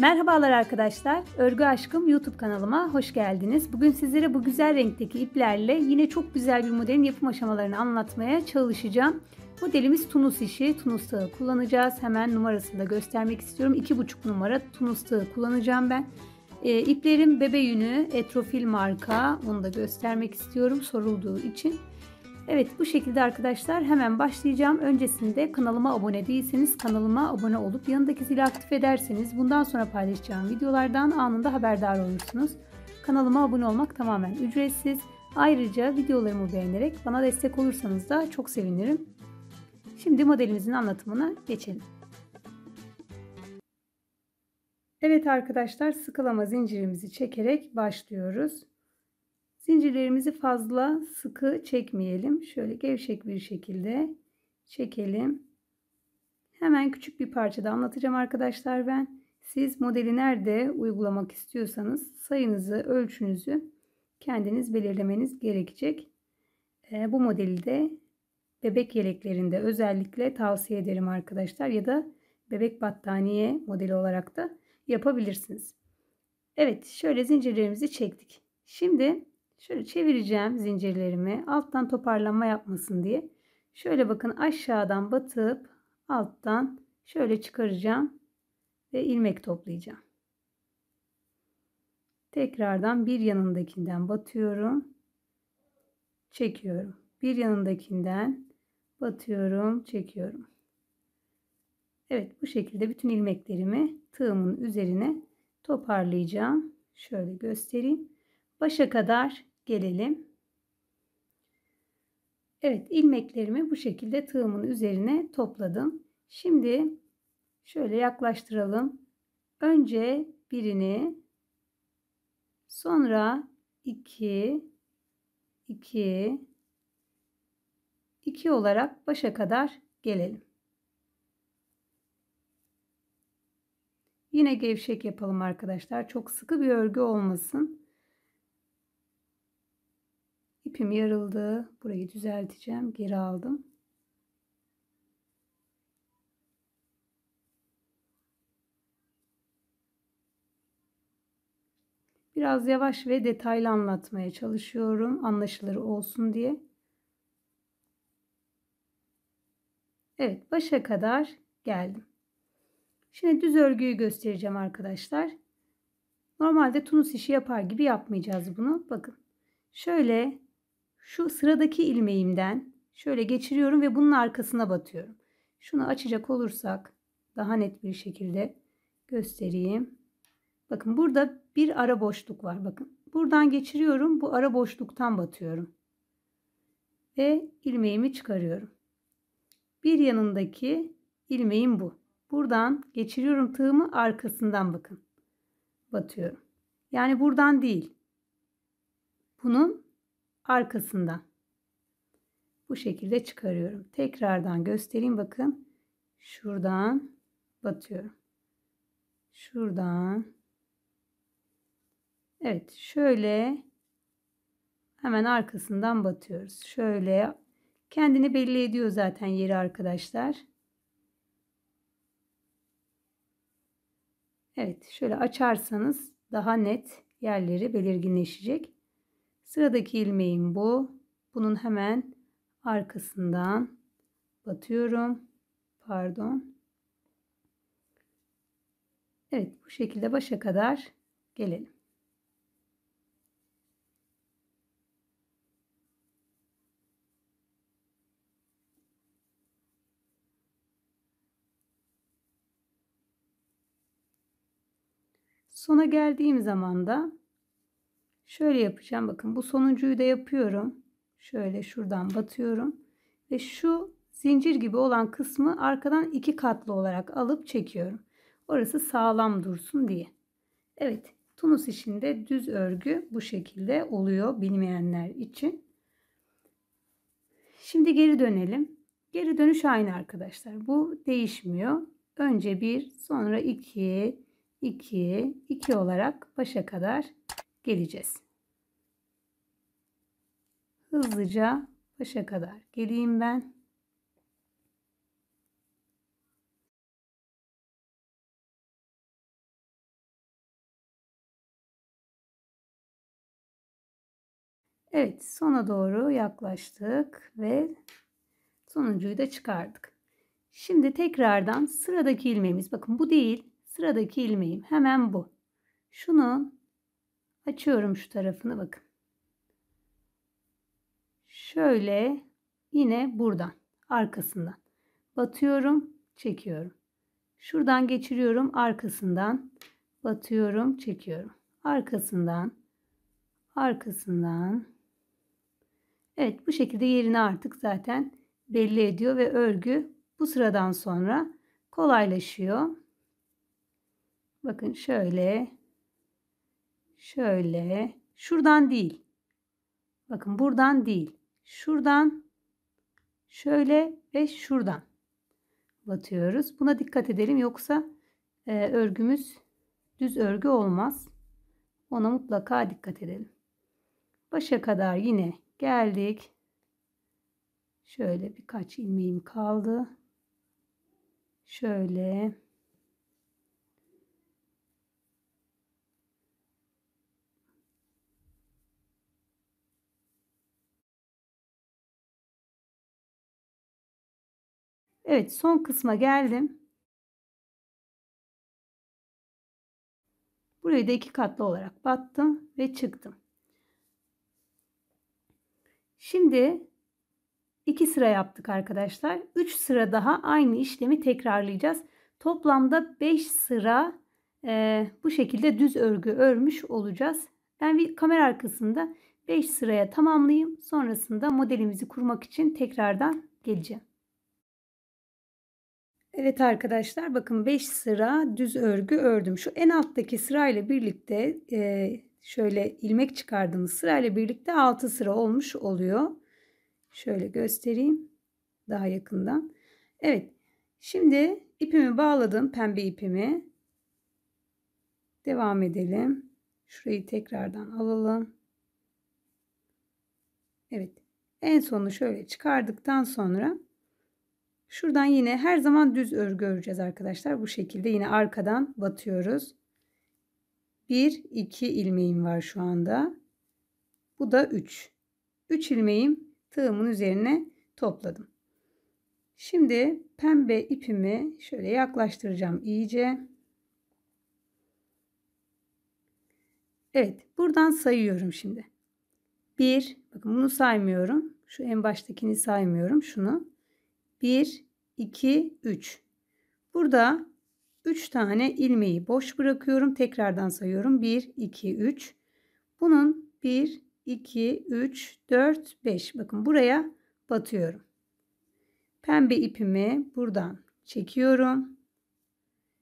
Merhabalar arkadaşlar. Örgü Aşkım YouTube kanalıma hoş geldiniz. Bugün sizlere bu güzel renkteki iplerle yine çok güzel bir modelin yapım aşamalarını anlatmaya çalışacağım. Modelimiz Tunus işi. Tunus tığı kullanacağız. Hemen numarasını da göstermek istiyorum. 2,5 numara Tunus tığı kullanacağım ben. E, ee, iplerim bebe yünü Etrofil marka. Onu da göstermek istiyorum sorulduğu için. Evet bu şekilde arkadaşlar hemen başlayacağım. Öncesinde kanalıma abone değilseniz kanalıma abone olup yanındaki zili aktif ederseniz bundan sonra paylaşacağım videolardan anında haberdar olursunuz. Kanalıma abone olmak tamamen ücretsiz. Ayrıca videolarımı beğenerek bana destek olursanız da çok sevinirim. Şimdi modelimizin anlatımına geçelim. Evet arkadaşlar sıkılama zincirimizi çekerek başlıyoruz. Zincirlerimizi fazla sıkı çekmeyelim. Şöyle gevşek bir şekilde çekelim. Hemen küçük bir parçada anlatacağım arkadaşlar ben. Siz modeli nerede uygulamak istiyorsanız sayınızı, ölçünüzü kendiniz belirlemeniz gerekecek. Ee, bu modeli de bebek yeleklerinde özellikle tavsiye ederim arkadaşlar ya da bebek battaniye modeli olarak da yapabilirsiniz. Evet şöyle zincirlerimizi çektik. Şimdi Şöyle çevireceğim zincirlerimi. Alttan toparlanma yapmasın diye. Şöyle bakın aşağıdan batıp alttan şöyle çıkaracağım ve ilmek toplayacağım. Tekrardan bir yanındakinden batıyorum. Çekiyorum. Bir yanındakinden batıyorum, çekiyorum. Evet bu şekilde bütün ilmeklerimi tığımın üzerine toparlayacağım. Şöyle göstereyim. Başa kadar gelelim. Evet ilmeklerimi bu şekilde tığımın üzerine topladım. Şimdi şöyle yaklaştıralım. Önce birini sonra 2 2 2 olarak başa kadar gelelim. Yine gevşek yapalım arkadaşlar. Çok sıkı bir örgü olmasın. İpim yarıldı. Burayı düzelteceğim. Geri aldım. Biraz yavaş ve detaylı anlatmaya çalışıyorum. Anlaşılır olsun diye. Evet, başa kadar geldim. Şimdi düz örgüyü göstereceğim arkadaşlar. Normalde tunus işi yapar gibi yapmayacağız bunu. Bakın. Şöyle şu sıradaki ilmeğimden şöyle geçiriyorum ve bunun arkasına batıyorum. Şunu açacak olursak daha net bir şekilde göstereyim. Bakın burada bir ara boşluk var. Bakın buradan geçiriyorum. Bu ara boşluktan batıyorum. Ve ilmeğimi çıkarıyorum. Bir yanındaki ilmeğim bu. Buradan geçiriyorum tığımı arkasından bakın. Batıyorum. Yani buradan değil. Bunun arkasından. Bu şekilde çıkarıyorum. Tekrardan göstereyim bakın. Şuradan batıyorum. Şuradan. Evet şöyle hemen arkasından batıyoruz. Şöyle kendini belli ediyor zaten yeri arkadaşlar. Evet şöyle açarsanız daha net yerleri belirginleşecek. Sıradaki ilmeğim bu. Bunun hemen arkasından batıyorum. Pardon. Evet bu şekilde başa kadar gelelim. Sona geldiğim zaman da Şöyle yapacağım. Bakın bu sonuncuyu da yapıyorum. Şöyle şuradan batıyorum. Ve şu zincir gibi olan kısmı arkadan iki katlı olarak alıp çekiyorum. Orası sağlam dursun diye. Evet Tunus işinde düz örgü bu şekilde oluyor bilmeyenler için. Şimdi geri dönelim. Geri dönüş aynı arkadaşlar. Bu değişmiyor. Önce 1 sonra 2 2 2 olarak başa kadar geleceğiz. Hızlıca başa kadar geleyim ben. Evet sona doğru yaklaştık ve sonuncuyu da çıkardık. Şimdi tekrardan sıradaki ilmeğimiz bakın bu değil sıradaki ilmeğim hemen bu. Şunun Açıyorum şu tarafını bakın. Şöyle yine buradan arkasından batıyorum, çekiyorum. Şuradan geçiriyorum arkasından batıyorum, çekiyorum. Arkasından arkasından Evet bu şekilde yerini artık zaten belli ediyor ve örgü bu sıradan sonra kolaylaşıyor. Bakın şöyle Şöyle. Şuradan değil. Bakın buradan değil. Şuradan. Şöyle ve şuradan. Batıyoruz. Buna dikkat edelim. Yoksa e, örgümüz düz örgü olmaz. Ona mutlaka dikkat edelim. Başa kadar yine geldik. Şöyle birkaç ilmeğim kaldı. Şöyle. Evet son kısma geldim. Burayı da iki katlı olarak battım ve çıktım. Şimdi iki sıra yaptık arkadaşlar. Üç sıra daha aynı işlemi tekrarlayacağız. Toplamda beş sıra e, bu şekilde düz örgü örmüş olacağız. Ben bir kamera arkasında beş sıraya tamamlayayım. Sonrasında modelimizi kurmak için tekrardan geleceğim. Evet arkadaşlar bakın 5 sıra düz örgü ördüm. Şu en alttaki sırayla birlikte e, şöyle ilmek çıkardığımız sırayla birlikte 6 sıra olmuş oluyor. Şöyle göstereyim daha yakından. Evet şimdi ipimi bağladım pembe ipimi. Devam edelim. Şurayı tekrardan alalım. Evet en sonu şöyle çıkardıktan sonra Şuradan yine her zaman düz örgü öreceğiz arkadaşlar. Bu şekilde yine arkadan batıyoruz. 1 2 ilmeğim var şu anda. Bu da 3. 3 ilmeğim tığımın üzerine topladım. Şimdi pembe ipimi şöyle yaklaştıracağım iyice. Evet, buradan sayıyorum şimdi. 1 bakın bunu saymıyorum. Şu en baştakini saymıyorum. Şunu 1, 2, 3. Burada 3 tane ilmeği boş bırakıyorum. Tekrardan sayıyorum. 1, 2, 3. Bunun 1, 2, 3, 4, 5. Bakın buraya batıyorum. Pembe ipimi buradan çekiyorum.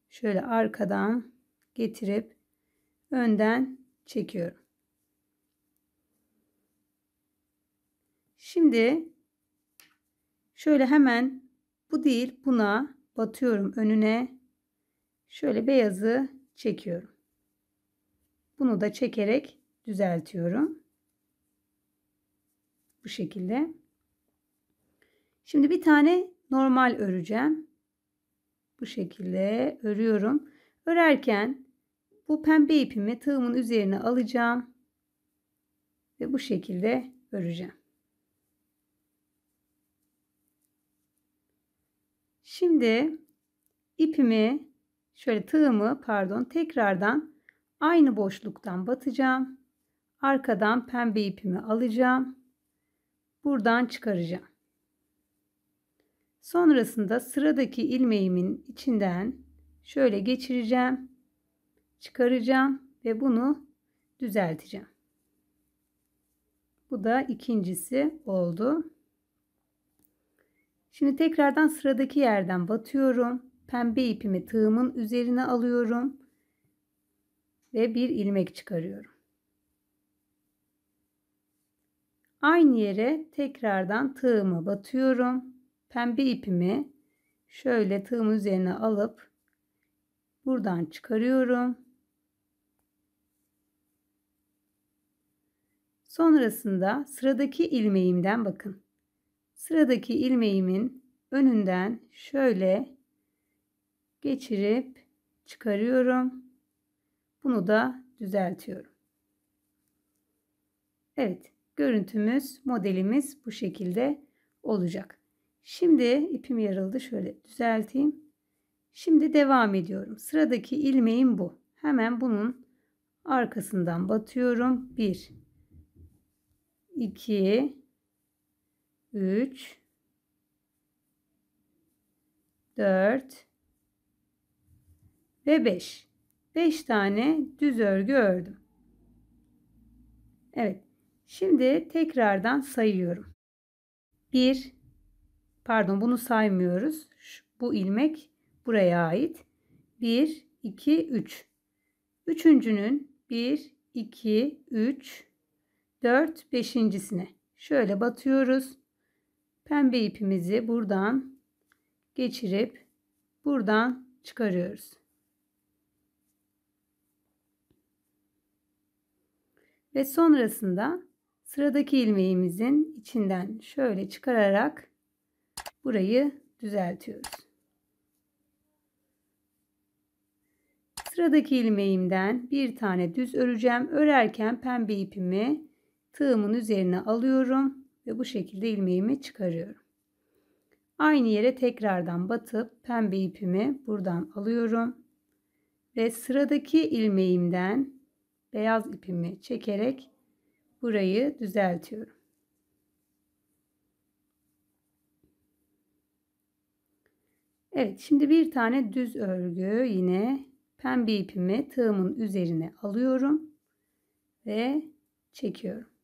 Şöyle arkadan getirip önden çekiyorum. Şimdi Şöyle hemen bu değil buna batıyorum önüne. Şöyle beyazı çekiyorum. Bunu da çekerek düzeltiyorum. Bu şekilde. Şimdi bir tane normal öreceğim. Bu şekilde örüyorum. Örerken bu pembe ipimi tığımın üzerine alacağım. Ve bu şekilde öreceğim. Şimdi ipimi şöyle tığımı pardon tekrardan aynı boşluktan batacağım. Arkadan pembe ipimi alacağım. Buradan çıkaracağım. Sonrasında sıradaki ilmeğimin içinden şöyle geçireceğim. Çıkaracağım ve bunu düzelteceğim. Bu da ikincisi oldu. Şimdi tekrardan sıradaki yerden batıyorum. Pembe ipimi tığımın üzerine alıyorum. Ve bir ilmek çıkarıyorum. Aynı yere tekrardan tığımı batıyorum. Pembe ipimi şöyle tığım üzerine alıp buradan çıkarıyorum. Sonrasında sıradaki ilmeğimden bakın. Sıradaki ilmeğimin önünden şöyle geçirip çıkarıyorum. Bunu da düzeltiyorum. Evet, görüntümüz, modelimiz bu şekilde olacak. Şimdi ipim yarıldı. Şöyle düzelteyim. Şimdi devam ediyorum. Sıradaki ilmeğim bu. Hemen bunun arkasından batıyorum. 1 2 3 4 ve 5. 5 tane düz örgü ördüm. Evet. Şimdi tekrardan sayıyorum. 1 Pardon, bunu saymıyoruz. Şu, bu ilmek buraya ait. 1 2 3. Üçüncünün 1 2 3 4 beşincisine şöyle batıyoruz. Pembe ipimizi buradan geçirip buradan çıkarıyoruz. Ve sonrasında sıradaki ilmeğimizin içinden şöyle çıkararak burayı düzeltiyoruz. Sıradaki ilmeğimden bir tane düz öreceğim. Örerken pembe ipimi tığımın üzerine alıyorum ve bu şekilde ilmeğimi çıkarıyorum. Aynı yere tekrardan batıp pembe ipimi buradan alıyorum ve sıradaki ilmeğimden beyaz ipimi çekerek burayı düzeltiyorum. Evet şimdi bir tane düz örgü yine pembe ipimi tığımın üzerine alıyorum ve çekiyorum.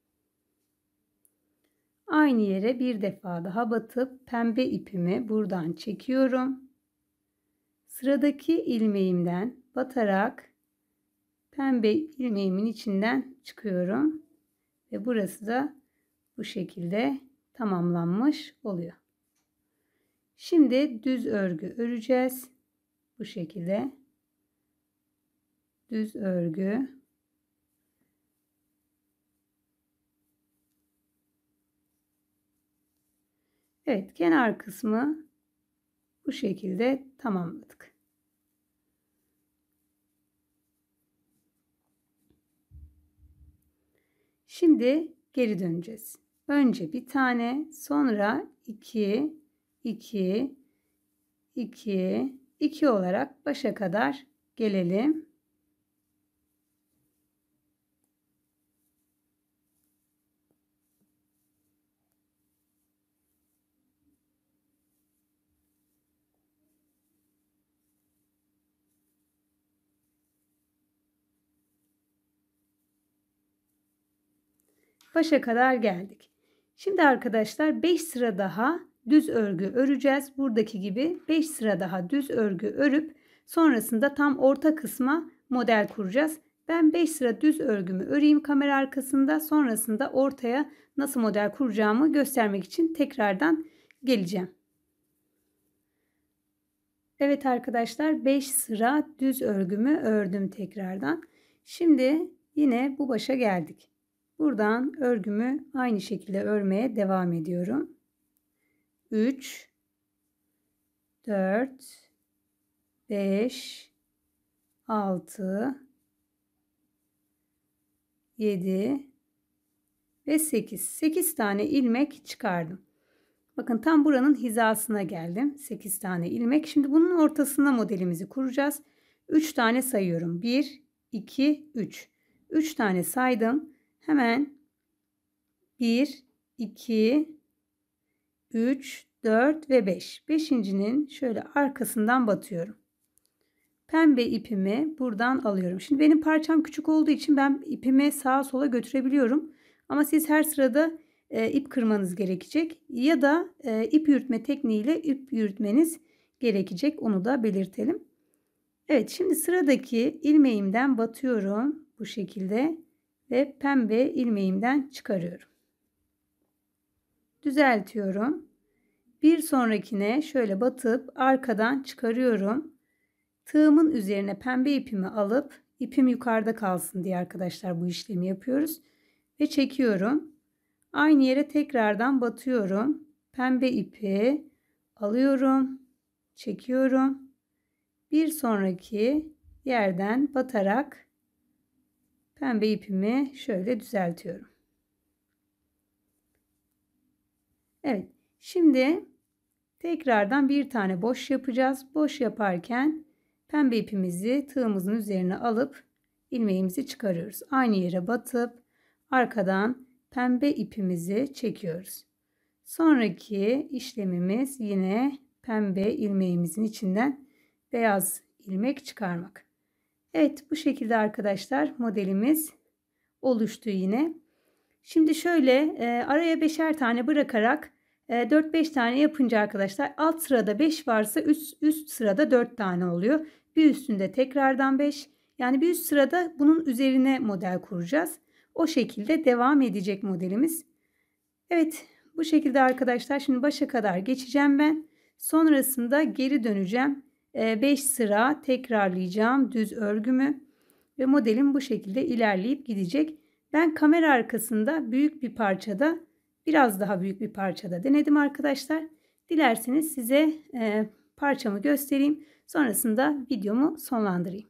Aynı yere bir defa daha batıp pembe ipimi buradan çekiyorum. Sıradaki ilmeğimden batarak pembe ilmeğimin içinden çıkıyorum. Ve burası da bu şekilde tamamlanmış oluyor. Şimdi düz örgü öreceğiz. Bu şekilde düz örgü Evet kenar kısmı bu şekilde tamamladık. Şimdi geri döneceğiz. Önce bir tane, sonra 2, 2, 2, 2 olarak başa kadar gelelim. başa kadar geldik. Şimdi arkadaşlar 5 sıra daha düz örgü öreceğiz. Buradaki gibi 5 sıra daha düz örgü örüp sonrasında tam orta kısma model kuracağız. Ben 5 sıra düz örgümü öreyim kamera arkasında. Sonrasında ortaya nasıl model kuracağımı göstermek için tekrardan geleceğim. Evet arkadaşlar 5 sıra düz örgümü ördüm tekrardan. Şimdi yine bu başa geldik. Buradan örgümü aynı şekilde örmeye devam ediyorum. 3 4 5 6 7 ve 8. 8 tane ilmek çıkardım. Bakın tam buranın hizasına geldim. 8 tane ilmek. Şimdi bunun ortasına modelimizi kuracağız. 3 tane sayıyorum. 1 2 3. 3 tane saydım. Hemen 1, 2, 3, 4 ve 5. Beşincinin şöyle arkasından batıyorum. Pembe ipimi buradan alıyorum. Şimdi benim parçam küçük olduğu için ben ipimi sağa sola götürebiliyorum. Ama siz her sırada e, ip kırmanız gerekecek. Ya da e, ip yürütme tekniğiyle ip yürütmeniz gerekecek. Onu da belirtelim. Evet şimdi sıradaki ilmeğimden batıyorum. Bu şekilde ve pembe ilmeğimden çıkarıyorum. Düzeltiyorum. Bir sonrakine şöyle batıp arkadan çıkarıyorum. Tığımın üzerine pembe ipimi alıp ipim yukarıda kalsın diye arkadaşlar bu işlemi yapıyoruz. Ve çekiyorum. Aynı yere tekrardan batıyorum. Pembe ipi alıyorum. Çekiyorum. Bir sonraki yerden batarak Pembe ipimi şöyle düzeltiyorum. Evet. Şimdi tekrardan bir tane boş yapacağız. Boş yaparken pembe ipimizi tığımızın üzerine alıp ilmeğimizi çıkarıyoruz. Aynı yere batıp arkadan pembe ipimizi çekiyoruz. Sonraki işlemimiz yine pembe ilmeğimizin içinden beyaz ilmek çıkarmak. Evet bu şekilde arkadaşlar modelimiz oluştu yine. Şimdi şöyle e, araya beşer tane bırakarak e, 4-5 tane yapınca arkadaşlar alt sırada 5 varsa üst, üst sırada 4 tane oluyor. Bir üstünde tekrardan 5 yani bir üst sırada bunun üzerine model kuracağız. O şekilde devam edecek modelimiz. Evet bu şekilde arkadaşlar şimdi başa kadar geçeceğim ben. Sonrasında geri döneceğim. 5 ee, sıra tekrarlayacağım düz örgümü ve modelim bu şekilde ilerleyip gidecek. Ben kamera arkasında büyük bir parçada biraz daha büyük bir parçada denedim arkadaşlar. Dilerseniz size e, parçamı göstereyim. Sonrasında videomu sonlandırayım.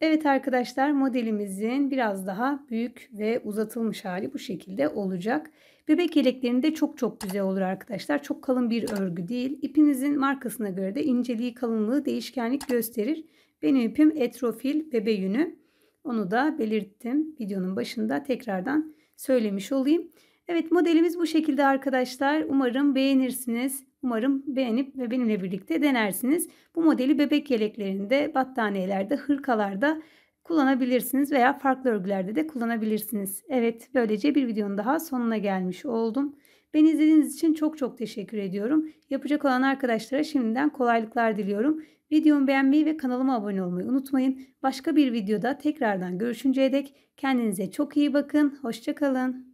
Evet arkadaşlar modelimizin biraz daha büyük ve uzatılmış hali bu şekilde olacak. Bebek yeleklerinde çok çok güzel olur arkadaşlar. Çok kalın bir örgü değil. İpinizin markasına göre de inceliği kalınlığı değişkenlik gösterir. Benim ipim etrofil bebe yünü. Onu da belirttim videonun başında tekrardan söylemiş olayım. Evet modelimiz bu şekilde arkadaşlar. Umarım beğenirsiniz. Umarım beğenip ve benimle birlikte denersiniz. Bu modeli bebek yeleklerinde, battaniyelerde, hırkalarda kullanabilirsiniz veya farklı örgülerde de kullanabilirsiniz. Evet böylece bir videonun daha sonuna gelmiş oldum. Beni izlediğiniz için çok çok teşekkür ediyorum. Yapacak olan arkadaşlara şimdiden kolaylıklar diliyorum. Videomu beğenmeyi ve kanalıma abone olmayı unutmayın. Başka bir videoda tekrardan görüşünceye dek kendinize çok iyi bakın. Hoşçakalın.